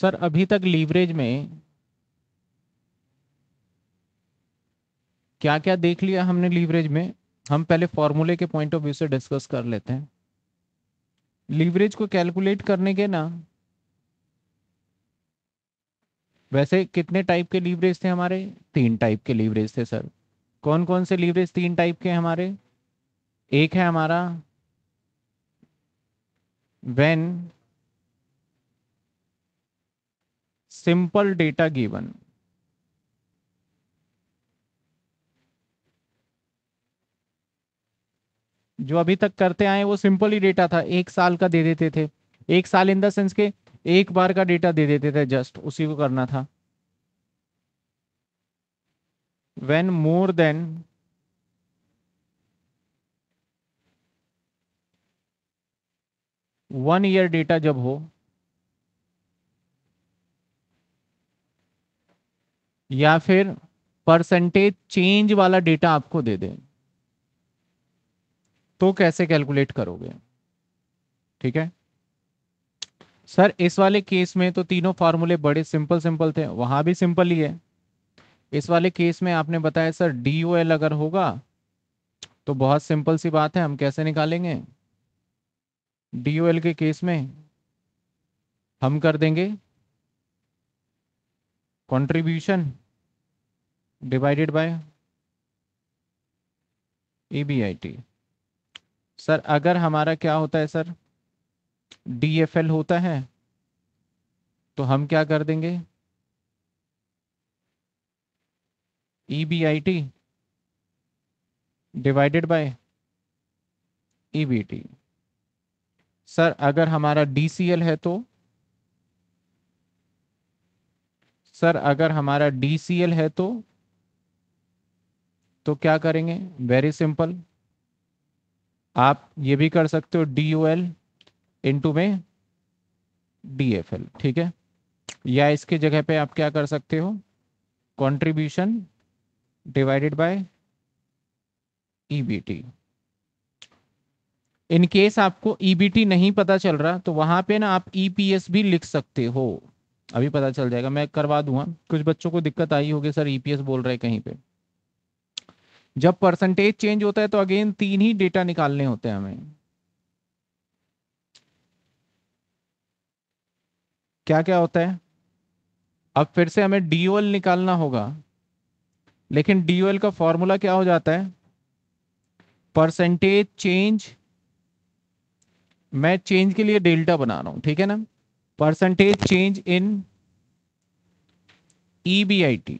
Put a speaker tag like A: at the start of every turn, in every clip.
A: Sir अभी तक leverage में क्या क्या देख लिया हमने लीवरेज में हम पहले फॉर्मूले के पॉइंट ऑफ व्यू से डिस्कस कर लेते हैं लीवरेज को कैलकुलेट करने के ना वैसे कितने टाइप के लीवरेज थे हमारे तीन टाइप के लीवरेज थे सर कौन कौन से लीवरेज तीन टाइप के हमारे एक है हमारा वेन simple data given. जो अभी तक करते आए वो सिंपल ही डेटा था एक साल का दे देते थे एक साल इन द सेंस के एक बार का डेटा दे देते थे जस्ट उसी को करना था when more than one year data जब हो या फिर परसेंटेज चेंज वाला डेटा आपको दे दे तो कैसे कैलकुलेट करोगे ठीक है सर इस वाले केस में तो तीनों फार्मूले बड़े सिंपल सिंपल थे वहां भी सिंपल ही है इस वाले केस में आपने बताया सर डी ओ एल अगर होगा तो बहुत सिंपल सी बात है हम कैसे निकालेंगे डी ओ एल के केस में हम कर देंगे contribution divided by E sir अगर हमारा क्या होता है सर डी होता है तो हम क्या कर देंगे E B I T divided by E B T sir अगर हमारा डी सी एल है तो सर अगर हमारा डी सी एल है तो तो क्या करेंगे वेरी सिंपल आप ये भी कर सकते हो डी ओ एल इंटू में डी एफ एल ठीक है या इसके जगह पे आप क्या कर सकते हो contribution divided by EBT in case आपको ईबीटी e नहीं पता चल रहा तो वहां पे ना आप ईपीएस e भी लिख सकते हो अभी पता चल जाएगा मैं करवा दूंगा कुछ बच्चों को दिक्कत आई होगी सर ईपीएस e बोल रहे कहीं पे जब परसेंटेज चेंज होता है तो अगेन तीन ही डेटा निकालने होते हैं हमें क्या क्या होता है अब फिर से हमें डीओएल निकालना होगा लेकिन डीओएल का फॉर्मूला क्या हो जाता है परसेंटेज चेंज मैं चेंज के लिए डेल्टा बना रहा हूं ठीक है ना percentage change in E B I T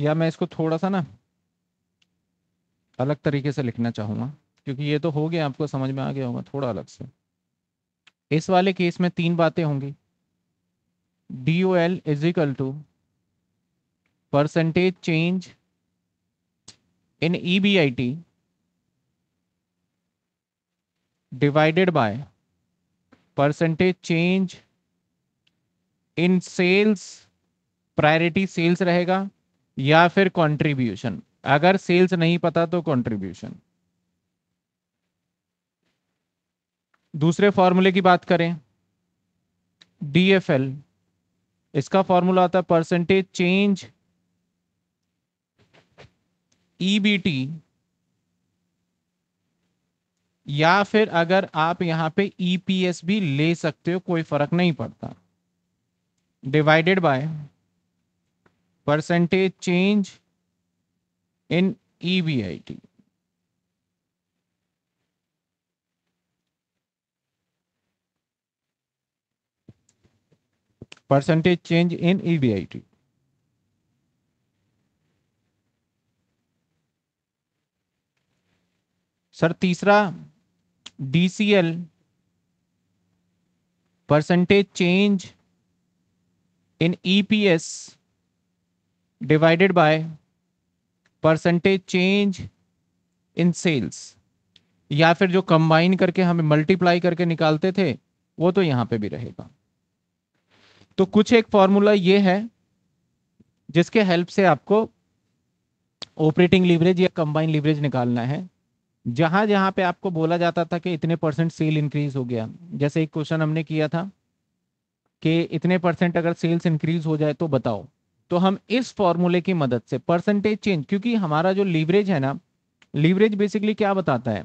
A: या मैं इसको थोड़ा सा ना अलग तरीके से लिखना चाहूंगा क्योंकि ये तो हो गया आपको समझ में आ गया होगा थोड़ा अलग से इस वाले केस में तीन बातें होंगी D O L is equal to percentage change in E B I T divided by percentage change in sales priority sales रहेगा या फिर कंट्रीब्यूशन अगर सेल्स नहीं पता तो कंट्रीब्यूशन दूसरे फॉर्मूले की बात करें डीएफएल इसका फॉर्मूला आता है परसेंटेज चेंज ईबीटी या फिर अगर आप यहां पे ईपीएस e भी ले सकते हो कोई फर्क नहीं पड़ता divided by percentage change in EBIT percentage change in EBIT sir तीसरा DCL percentage change in EPS divided by percentage change in sales या फिर जो कंबाइन करके हमें मल्टीप्लाई करके निकालते थे वो तो यहां पे भी रहेगा तो कुछ एक फॉर्मूला ये है जिसके हेल्प से आपको ऑपरेटिंग लीवरेज या कंबाइन लीवरेज निकालना है जहां जहां पे आपको बोला जाता था कि इतने परसेंट सेल इंक्रीज हो गया जैसे एक क्वेश्चन हमने किया था कि इतने परसेंट अगर सेल्स इंक्रीज हो जाए तो बताओ तो हम इस फॉर्मूले की मदद से परसेंटेज चेंज क्योंकि हमारा जो लीवरेज है ना लीवरेज बेसिकली क्या बताता है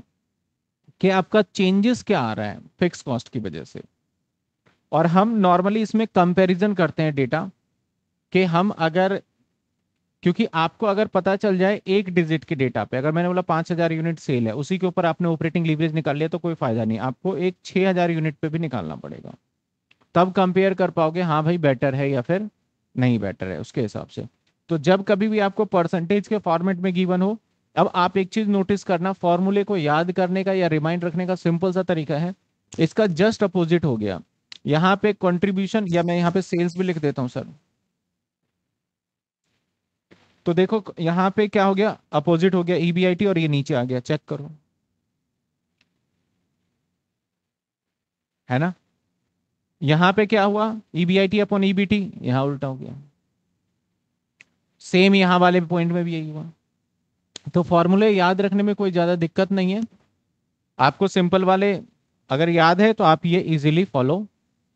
A: कि आपका चेंजेस क्या आ रहा है फिक्स कॉस्ट की वजह से और हम नॉर्मली इसमें कंपैरिजन करते हैं डेटा कि हम अगर क्योंकि आपको अगर पता चल जाए एक डिजिट के डेटा पे अगर मैंने बोला पांच हज़ार यूनिट सेल है उसी के ऊपर आपने ऑपरेटिंग लीवरेज निकाल लिया तो कोई फ़ायदा नहीं आपको एक छह हज़ार यूनिट पे भी निकालना पड़ेगा तब कंपेयर कर पाओगे हाँ भाई बेटर है या फिर नहीं बेटर है उसके हिसाब से तो जब कभी भी आपको परसेंटेज के फॉर्मेट में गिवन हो अब आप एक चीज नोटिस करना फॉर्मूले को याद करने का या रिमाइंड रखने का सिंपल सा तरीका है इसका जस्ट अपोजिट हो गया यहाँ पे कंट्रीब्यूशन या मैं यहाँ पे सेल्स भी लिख देता हूँ सर तो देखो यहाँ पे क्या हो गया अपोजिट हो गया ईबीआईटी e और ये नीचे आ गया चेक करो है ना यहां पे क्या हुआ EBIT e upon EBT e यहां उल्टा हो गया सेम यहां वाले पॉइंट में भी यही हुआ तो फॉर्मूले याद रखने में कोई ज्यादा दिक्कत नहीं है आपको सिंपल वाले अगर याद है तो आप ये इजीली फॉलो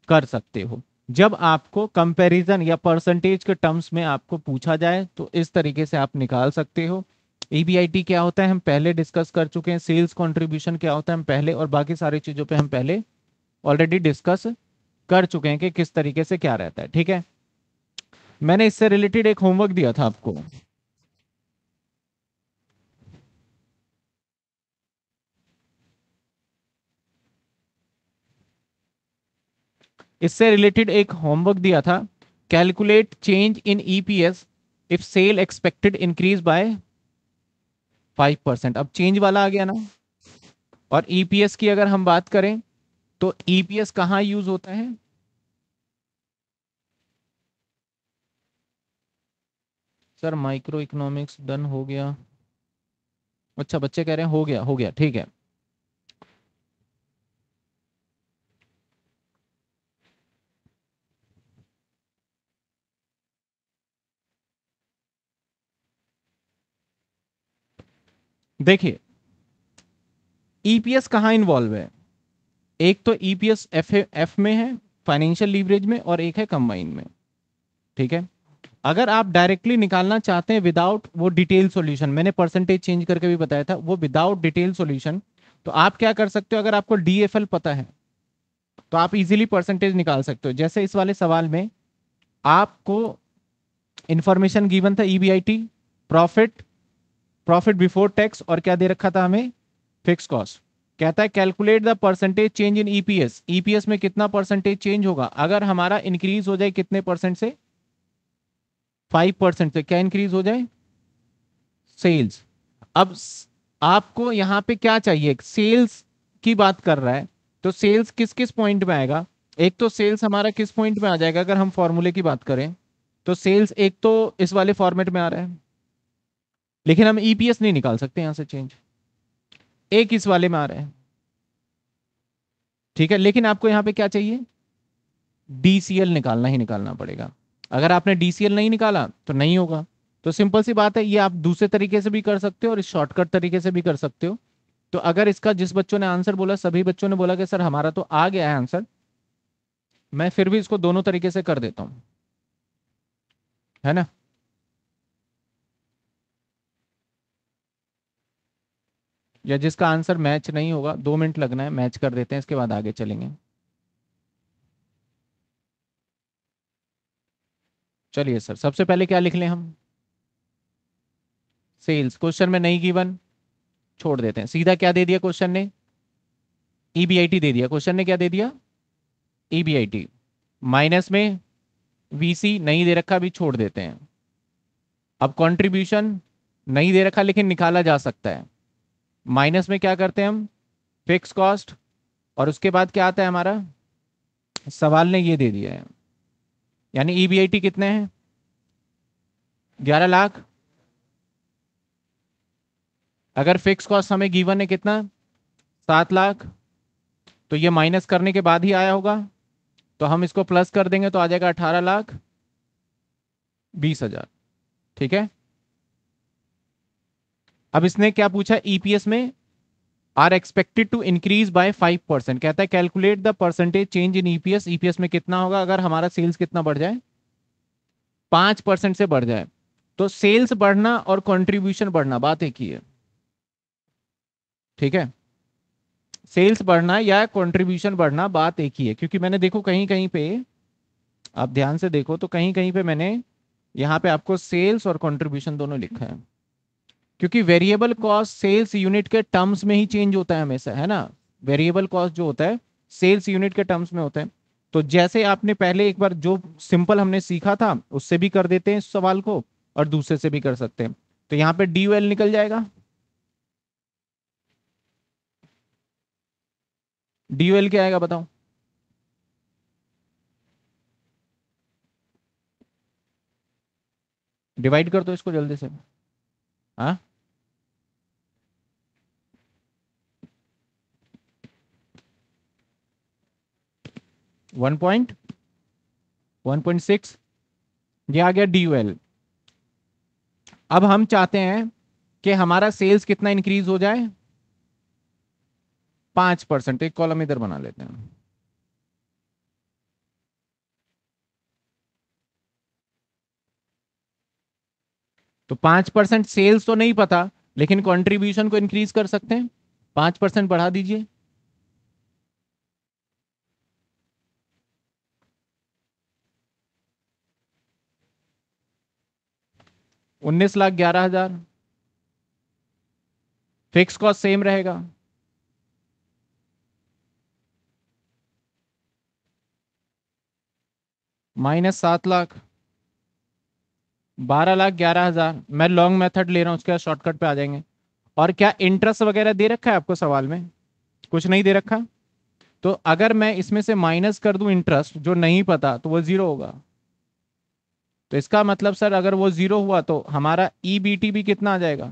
A: कर सकते हो जब आपको कंपैरिजन या परसेंटेज के टर्म्स में आपको पूछा जाए तो इस तरीके से आप निकाल सकते हो ई e क्या होता है हम पहले डिस्कस कर चुके हैं सेल्स कॉन्ट्रीब्यूशन क्या होता है हम पहले और बाकी सारी चीज़ों पर हम पहले ऑलरेडी डिस्कस कर चुके हैं कि किस तरीके से क्या रहता है ठीक है मैंने इससे रिलेटेड एक होमवर्क दिया था आपको इससे रिलेटेड एक होमवर्क दिया था calculate change in EPS e if sale expected increase by five percent अब चेंज वाला आ गया ना और ईपीएस e की अगर हम बात करें तो ईपीएस e कहाँ यूज होता है सर माइक्रो इकोनॉमिक्स डन हो गया अच्छा बच्चे कह रहे हैं हो गया हो गया ठीक है देखिए ईपीएस e कहाँ इन्वॉल्व है एक तो ईपीएस एफ एफ में है फाइनेंशियल लीवरेज में और एक है कंबाइन में ठीक है अगर आप डायरेक्टली निकालना चाहते हैं विदाउट वो डिटेल सॉल्यूशन मैंने परसेंटेज चेंज करके भी बताया था वो विदाउट डिटेल सॉल्यूशन तो आप क्या कर सकते हो अगर आपको डी पता है तो आप इजीली परसेंटेज निकाल सकते हो जैसे इस वाले सवाल में आपको इंफॉर्मेशन गिवन था E profit profit before tax और क्या दे रखा था हमें फिक्स कॉस्ट कहता है calculate the percentage change in EPS EPS में कितना परसेंटेज चेंज होगा अगर हमारा इंक्रीज हो जाए कितने परसेंट से फाइव परसेंट से क्या इंक्रीज हो जाए सेल्स अब आपको यहाँ पे क्या चाहिए सेल्स की बात कर रहा है तो सेल्स किस किस पॉइंट में आएगा एक तो सेल्स हमारा किस पॉइंट में आ जाएगा अगर हम फॉर्मूले की बात करें तो सेल्स एक तो इस वाले फॉर्मेट में आ रहा है लेकिन हम ईपीएस e नहीं निकाल सकते यहां से चेंज एक इस वाले में आ रहा है ठीक है लेकिन आपको यहां पे क्या चाहिए डीसीएल निकालना ही निकालना पड़ेगा अगर आपने डीसीएल नहीं निकाला तो नहीं होगा तो सिंपल सी बात है ये आप दूसरे तरीके से भी कर सकते हो और इस शॉर्टकट तरीके से भी कर सकते हो तो अगर इसका जिस बच्चों ने आंसर बोला सभी बच्चों ने बोला कि सर हमारा तो आ गया है आंसर मैं फिर भी इसको दोनों तरीके से कर देता हूं है ना या जिसका आंसर मैच नहीं होगा दो मिनट लगना है मैच कर देते हैं इसके बाद आगे चलेंगे चलिए सर सबसे पहले क्या लिख लें हम सेल्स क्वेश्चन में नहीं गिवन छोड़ देते हैं सीधा क्या दे दिया क्वेश्चन ने ईबीआईटी e दे दिया क्वेश्चन ने क्या दे दिया ईबीआईटी e माइनस में वीसी नहीं दे रखा भी छोड़ देते हैं अब कंट्रीब्यूशन नहीं दे रखा लेकिन निकाला जा सकता है माइनस में क्या करते हैं हम फिक्स कॉस्ट और उसके बाद क्या आता है हमारा सवाल ने ये दे दिया है यानी ईबीआईटी e कितने हैं ग्यारह लाख अगर फिक्स कॉस्ट हमें गिवन है कितना सात लाख तो ये माइनस करने के बाद ही आया होगा तो हम इसको प्लस कर देंगे तो आ जाएगा अठारह लाख बीस हजार ठीक है अब इसने क्या पूछा ईपीएस e में are expected to increase by five percent कहता है calculate the percentage change in EPS EPS में कितना होगा अगर हमारा सेल्स कितना बढ़ जाए पांच परसेंट से बढ़ जाए तो सेल्स बढ़ना और कंट्रीब्यूशन बढ़ना बात एक ही है ठीक है सेल्स बढ़ना या कंट्रीब्यूशन बढ़ना बात एक ही है क्योंकि मैंने देखो कहीं कहीं पे आप ध्यान से देखो तो कहीं कहीं पे मैंने यहाँ पे आपको सेल्स और कंट्रीब्यूशन दोनों लिखा है क्योंकि वेरिएबल कॉस्ट सेल्स यूनिट के टर्म्स में ही चेंज होता है हमेशा है ना वेरिएबल कॉस्ट जो होता है सेल्स यूनिट के टर्म्स में होता है तो जैसे आपने पहले एक बार जो सिंपल हमने सीखा था उससे भी कर देते हैं इस सवाल को और दूसरे से भी कर सकते हैं तो यहां पे डी निकल जाएगा डी क्या आएगा बताओ डिवाइड कर दो इसको जल्दी से Huh? One point one point six ये आ गया डी अब हम चाहते हैं कि हमारा सेल्स कितना इंक्रीज हो जाए पांच परसेंट एक कॉलम इधर बना लेते हैं तो पांच परसेंट सेल्स तो नहीं पता लेकिन कंट्रीब्यूशन को इंक्रीज कर सकते हैं पांच परसेंट बढ़ा दीजिए उन्नीस लाख ग्यारह हजार फिक्स कॉस्ट सेम रहेगा माइनस सात लाख बारह लाख ग्यारह हजार मैं लॉन्ग मेथड ले रहा हूँ उसके बाद शॉर्टकट पे आ जाएंगे और क्या इंटरेस्ट वगैरह दे रखा है आपको सवाल में कुछ नहीं दे रखा तो अगर मैं इसमें से माइनस कर दूं इंटरेस्ट जो नहीं पता तो वो जीरो होगा तो इसका मतलब सर अगर वो जीरो हुआ तो हमारा ई e भी कितना आ जाएगा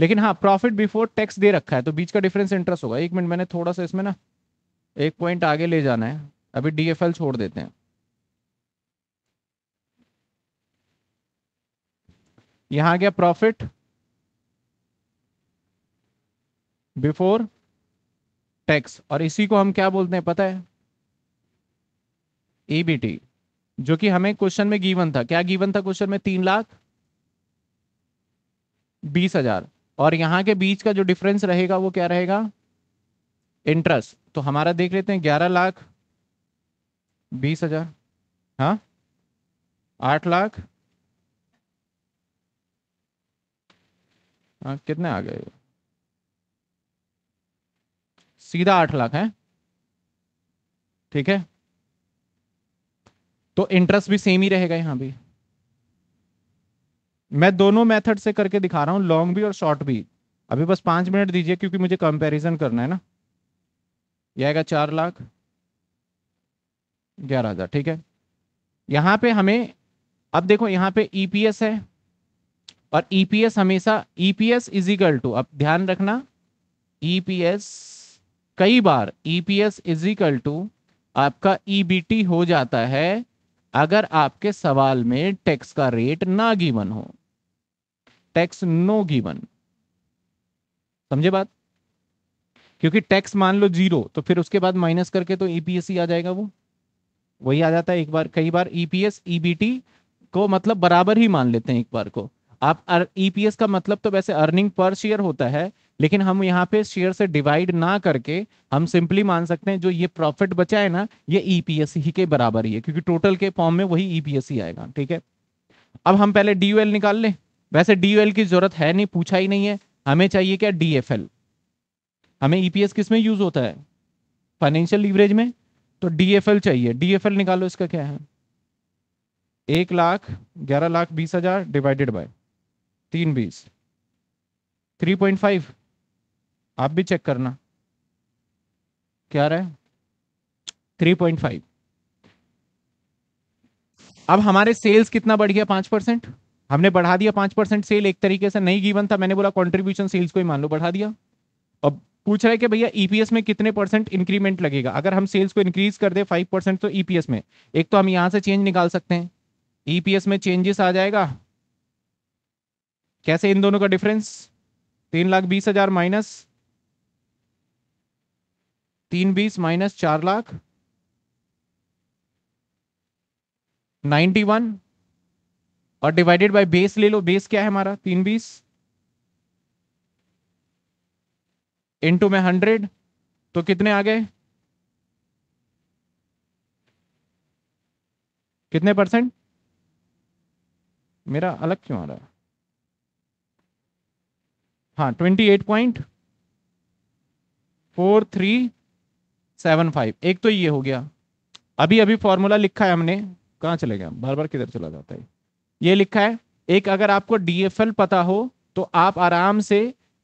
A: लेकिन हाँ प्रॉफिट बिफोर टैक्स दे रखा है तो बीच का डिफरेंस इंटरेस्ट होगा एक मिनट मैंने थोड़ा सा इसमें ना एक पॉइंट आगे ले जाना है अभी डी छोड़ देते हैं यहां गया प्रॉफिट बिफोर टैक्स और इसी को हम क्या बोलते हैं पता है ईबीटी e जो कि हमें क्वेश्चन में गीवन था क्या गीवन था क्वेश्चन में तीन लाख बीस हजार और यहां के बीच का जो डिफरेंस रहेगा वो क्या रहेगा इंटरेस्ट तो हमारा देख लेते हैं ग्यारह लाख बीस हजार हाँ आठ लाख हाँ कितने आ गए सीधा आठ लाख है ठीक है तो इंटरेस्ट भी सेम ही रहेगा यहां भी मैं दोनों मेथड से करके दिखा रहा हूं लॉन्ग भी और शॉर्ट भी अभी बस पांच मिनट दीजिए क्योंकि मुझे कंपैरिजन करना है ना यह आएगा चार लाख ग्यारह हज़ार ठीक है यहां पे हमें अब देखो यहां पे ईपीएस e है और ईपीएस e हमेशा ईपीएस इज इक्वल टू अब ध्यान रखना ईपीएस e कई बार ईपीएस इज इक्वल टू आपका ईबीटी e हो जाता है अगर आपके सवाल में टैक्स का रेट ना गिवन हो टैक्स नो गिवन समझे बात क्योंकि टैक्स मान लो जीरो तो फिर उसके बाद माइनस करके तो ईपीएस ही आ जाएगा वो वही आ जाता है एक बार कई बार ईपीएस ईबीटी को मतलब बराबर ही मान लेते हैं एक बार को आप ईपीएस e का मतलब तो वैसे अर्निंग पर शेयर होता है लेकिन हम यहाँ पे शेयर से डिवाइड ना करके हम सिंपली मान सकते हैं जो ये प्रॉफिट बचा है ना ये ईपीएस e ही के बराबर ही है क्योंकि टोटल के फॉर्म में वही ईपीएस e ही आएगा ठीक है अब हम पहले डीयूएल निकाल लें वैसे डी की जरूरत है नहीं पूछा ही नहीं है हमें चाहिए क्या डी हमें ईपीएस किस में यूज होता है फाइनेंशियल लीवरेज में तो डीएफएल चाहिए डीएफएल निकालो इसका क्या है एक लाख ग्यारह लाख बीस हजार डिवाइडेड बाय तीन बीस थ्री पॉइंट फाइव आप भी चेक करना क्या रहा है थ्री पॉइंट फाइव अब हमारे सेल्स कितना बढ़ गया पांच परसेंट हमने बढ़ा दिया पांच परसेंट सेल एक तरीके से नहीं गिवन था मैंने बोला कंट्रीब्यूशन सेल्स को ही मान लो बढ़ा दिया अब पूछ रहा है कि भैया ईपीएस e में कितने परसेंट इंक्रीमेंट लगेगा अगर हम सेल्स को इंक्रीज कर दे फाइव परसेंट तो ईपीएस e में एक तो हम यहां से चेंज निकाल सकते हैं ईपीएस e में चेंजेस आ जाएगा कैसे इन दोनों का डिफरेंस तीन लाख बीस हजार माइनस तीन बीस माइनस चार लाख नाइन्टी वन और डिवाइडेड बाय बेस ले लो बेस क्या है हमारा तीन बीस इंटू में हंड्रेड तो कितने आ गए कितने परसेंट मेरा अलग क्यों आ रहा है हाँ twenty eight point four three seven five एक तो ये हो गया अभी अभी फॉर्मूला लिखा है हमने कहाँ चले गया बार बार किधर चला जाता है ये लिखा है एक अगर आपको डीएफएल पता हो तो आप आराम से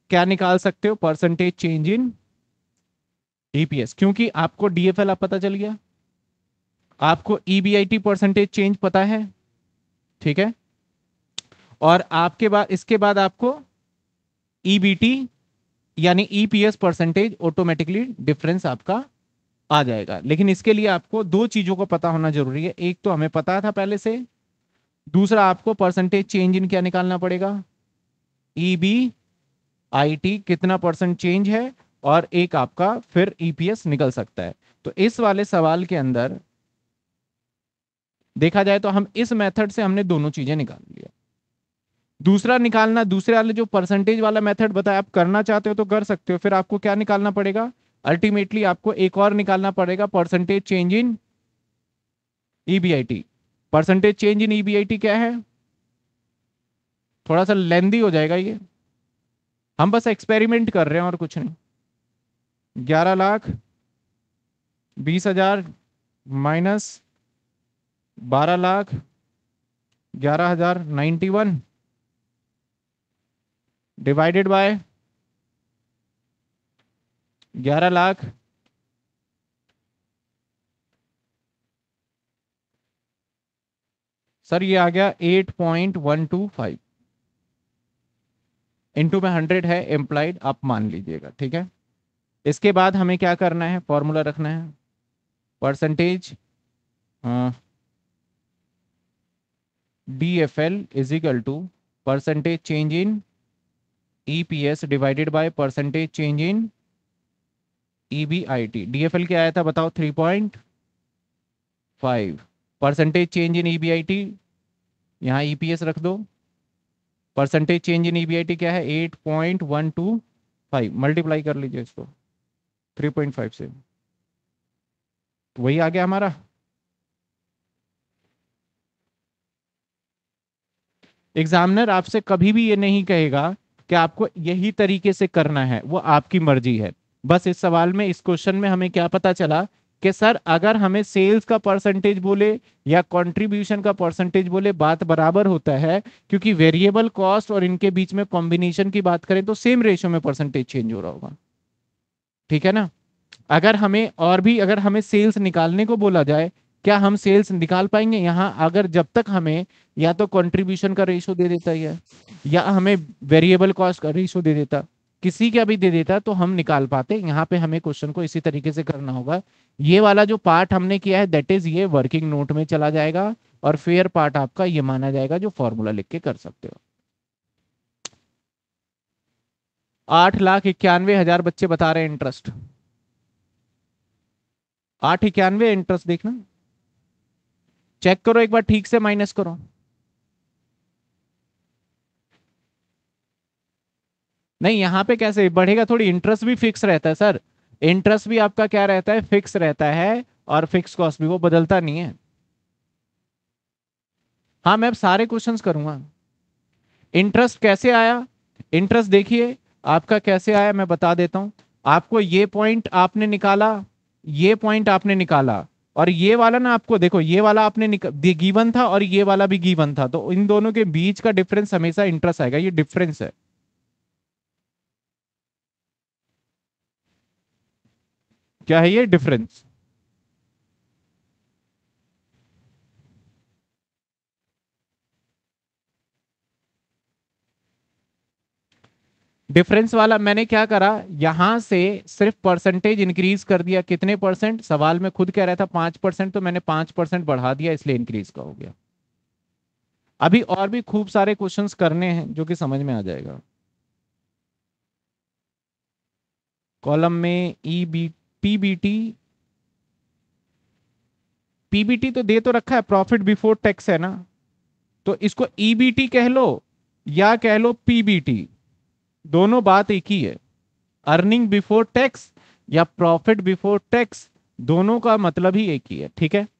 A: क्या निकाल सकते हो परसेंटेज चेंज इन ईपीएस क्योंकि आपको डीएफएल आप पता चल गया आपको ईबीआईटी परसेंटेज चेंज पता है ठीक है और आपके बाद इसके बाद आपको ईबीटी e यानी ईपीएस परसेंटेज ऑटोमेटिकली डिफरेंस आपका आ जाएगा लेकिन इसके लिए आपको दो चीजों को पता होना जरूरी है एक तो हमें पता था पहले से दूसरा आपको परसेंटेज चेंज इन क्या निकालना पड़ेगा ई बी आई टी कितना परसेंट चेंज है और एक आपका फिर ईपीएस e निकल सकता है तो इस वाले सवाल के अंदर देखा जाए तो हम इस मेथड से हमने दोनों चीजें निकाल लिया दूसरा निकालना दूसरे वाले जो परसेंटेज वाला मेथड बताया आप करना चाहते हो तो कर सकते हो फिर आपको क्या निकालना पड़ेगा अल्टीमेटली आपको एक और निकालना पड़ेगा percentage change in EBIT percentage change in EBIT क्या है थोड़ा सा लेंदी हो जाएगा ये हम बस एक्सपेरिमेंट कर रहे हैं और कुछ नहीं ग्यारह लाख बीस हजार माइनस बारह लाख ग्यारह हजार नाइन्टी वन डिवाइडेड बाय ग्यारह लाख सर ये आ गया eight point one two five into में हंड्रेड है एम्प्लाइड आप मान लीजिएगा ठीक है इसके बाद हमें क्या करना है फॉर्मूला रखना है percentage D F L equal to percentage change in EPS divided by percentage change in EBIT DFL क्या आया था बताओ three point five percentage change in EBIT यहाँ ईपीएस e रख दो परसेंटेज चेंज इन ईबीआईटी क्या है eight point one two five multiply कर लीजिए इसको थ्री पॉइंट फाइव से तो वही आ गया हमारा एग्जामिनर आपसे कभी भी ये नहीं कहेगा कि आपको यही तरीके से करना है वो आपकी मर्जी है बस इस सवाल में इस क्वेश्चन में हमें क्या पता चला कि सर अगर हमें सेल्स का परसेंटेज बोले या कंट्रीब्यूशन का परसेंटेज बोले बात बराबर होता है क्योंकि वेरिएबल कॉस्ट और इनके बीच में कॉम्बिनेशन की बात करें तो सेम रेशियो में परसेंटेज चेंज हो रहा होगा ठीक है ना अगर हमें और भी अगर हमें सेल्स निकालने को बोला जाए क्या हम सेल्स निकाल पाएंगे यहाँ अगर जब तक हमें या तो कंट्रीब्यूशन का रेशो दे देता है या हमें वेरिएबल कॉस्ट का रेशो दे देता किसी का भी दे देता तो हम निकाल पाते यहाँ पे हमें क्वेश्चन को इसी तरीके से करना होगा ये वाला जो पार्ट हमने किया है दैट इज ये वर्किंग नोट में चला जाएगा और फेयर पार्ट आपका ये माना जाएगा जो फॉर्मूला लिख के कर सकते हो आठ लाख इक्यानवे हजार बच्चे बता रहे हैं इंटरेस्ट आठ इक्यानवे इंटरेस्ट देखना चेक करो एक बार ठीक से माइनस करो नहीं यहां पे कैसे बढ़ेगा थोड़ी इंटरेस्ट भी फिक्स रहता है सर इंटरेस्ट भी आपका क्या रहता है फिक्स रहता है और फिक्स कॉस्ट भी वो बदलता नहीं है हाँ मैं अब सारे क्वेश्चन करूंगा इंटरेस्ट कैसे आया इंटरेस्ट देखिए आपका कैसे आया मैं बता देता हूं आपको ये पॉइंट आपने निकाला ये पॉइंट आपने निकाला और ये वाला ना आपको देखो ये वाला आपने गिवन था और ये वाला भी गिवन था तो इन दोनों के बीच का डिफरेंस हमेशा इंटरेस्ट आएगा ये डिफरेंस है क्या है ये डिफरेंस डिफरेंस वाला मैंने क्या करा यहां से सिर्फ परसेंटेज इंक्रीज कर दिया कितने परसेंट सवाल में खुद कह रहा था पांच परसेंट तो मैंने पांच परसेंट बढ़ा दिया इसलिए इंक्रीज का हो गया अभी और भी खूब सारे क्वेश्चंस करने हैं जो कि समझ में आ जाएगा कॉलम में E B P B T PBT तो दे तो रखा है प्रॉफिट बिफोर टैक्स है ना तो इसको ईबीटी e कह लो या कह लो पीबीटी दोनों बात एक ही है अर्निंग बिफोर टैक्स या प्रॉफिट बिफोर टैक्स दोनों का मतलब ही एक ही है ठीक है